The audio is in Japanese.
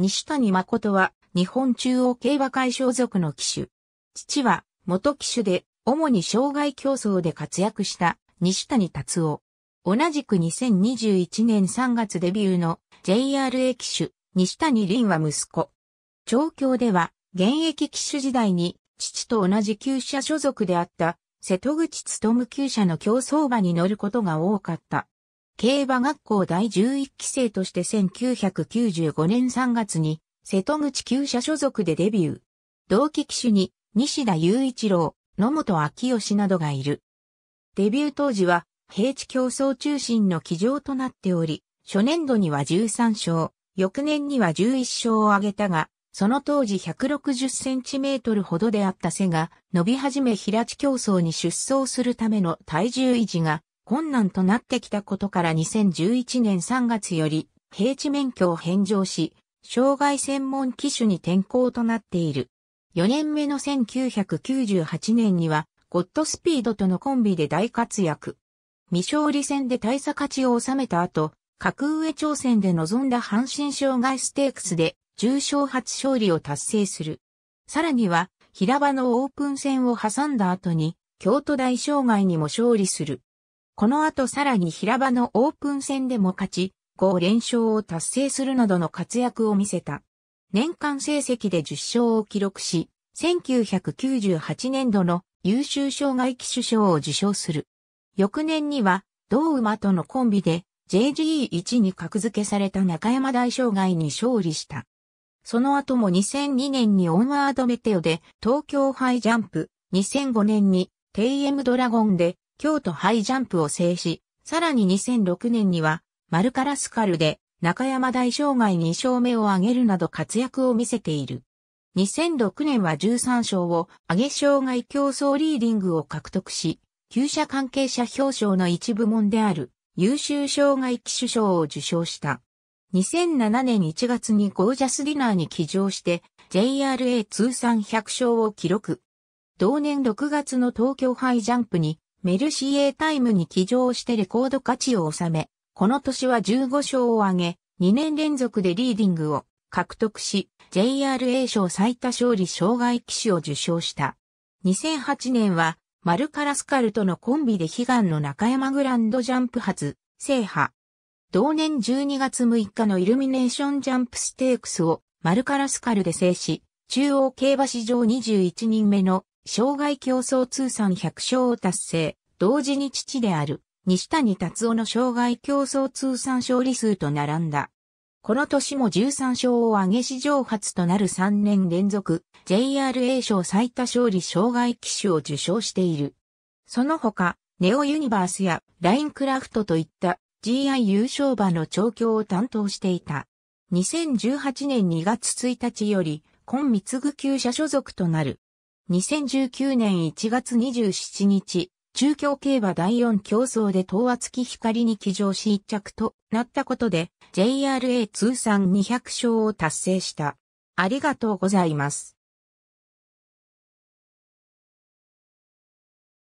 西谷誠は日本中央競馬会所属の騎手。父は元騎手で主に障害競争で活躍した西谷達夫。同じく2021年3月デビューの JRA 騎手西谷凛は息子。調教では現役騎手時代に父と同じ旧車所属であった瀬戸口務旧車の競走馬に乗ることが多かった。競馬学校第11期生として1995年3月に瀬戸口旧社所属でデビュー。同期機種に西田雄一郎、野本昭義などがいる。デビュー当時は平地競争中心の騎乗となっており、初年度には13勝、翌年には11勝を挙げたが、その当時160センチメートルほどであった背が伸び始め平地競争に出走するための体重維持が困難となってきたことから2011年3月より、平地免許を返上し、障害専門機種に転向となっている。4年目の1998年には、ゴッドスピードとのコンビで大活躍。未勝利戦で大差勝ちを収めた後、格上挑戦で臨んだ阪神障害ステークスで重賞初勝利を達成する。さらには、平場のオープン戦を挟んだ後に、京都大障害にも勝利する。この後さらに平場のオープン戦でも勝ち、5連勝を達成するなどの活躍を見せた。年間成績で10勝を記録し、1998年度の優秀障害騎手賞を受賞する。翌年には、同馬とのコンビで JGE1 に格付けされた中山大障害に勝利した。その後も2002年にオンワードメテオで東京ハイジャンプ、2005年に TM ドラゴンで京都ハイジャンプを制し、さらに2006年には、マルカラスカルで中山大障害2勝目を挙げるなど活躍を見せている。2006年は13勝を上げ障害競争リーディングを獲得し、旧社関係者表彰の一部門である優秀障害騎手賞を受賞した。2007年1月にゴージャスディナーに騎乗して JRA 通算100勝を記録。同年6月の東京ハイジャンプにメルシエータイムに起乗してレコード価値を収め、この年は15勝を挙げ、2年連続でリーディングを獲得し、JRA 賞最多勝利障害騎士を受賞した。2008年は、マルカラスカルとのコンビで悲願の中山グランドジャンプ初、制覇。同年12月6日のイルミネーションジャンプステークスをマルカラスカルで制し、中央競馬史上21人目の障害競争通算100勝を達成、同時に父である西谷達夫の障害競争通算勝利数と並んだ。この年も13勝を挙げ史上初となる3年連続 JRA 賞最多勝利障害機種を受賞している。その他、ネオユニバースやラインクラフトといった GI 優勝馬の調教を担当していた。2018年2月1日より、今三具級者所属となる2019年1月27日、中京競馬第4競争で東圧木光に騎乗し一着となったことで JRA 通算200勝を達成した。ありがとうございます。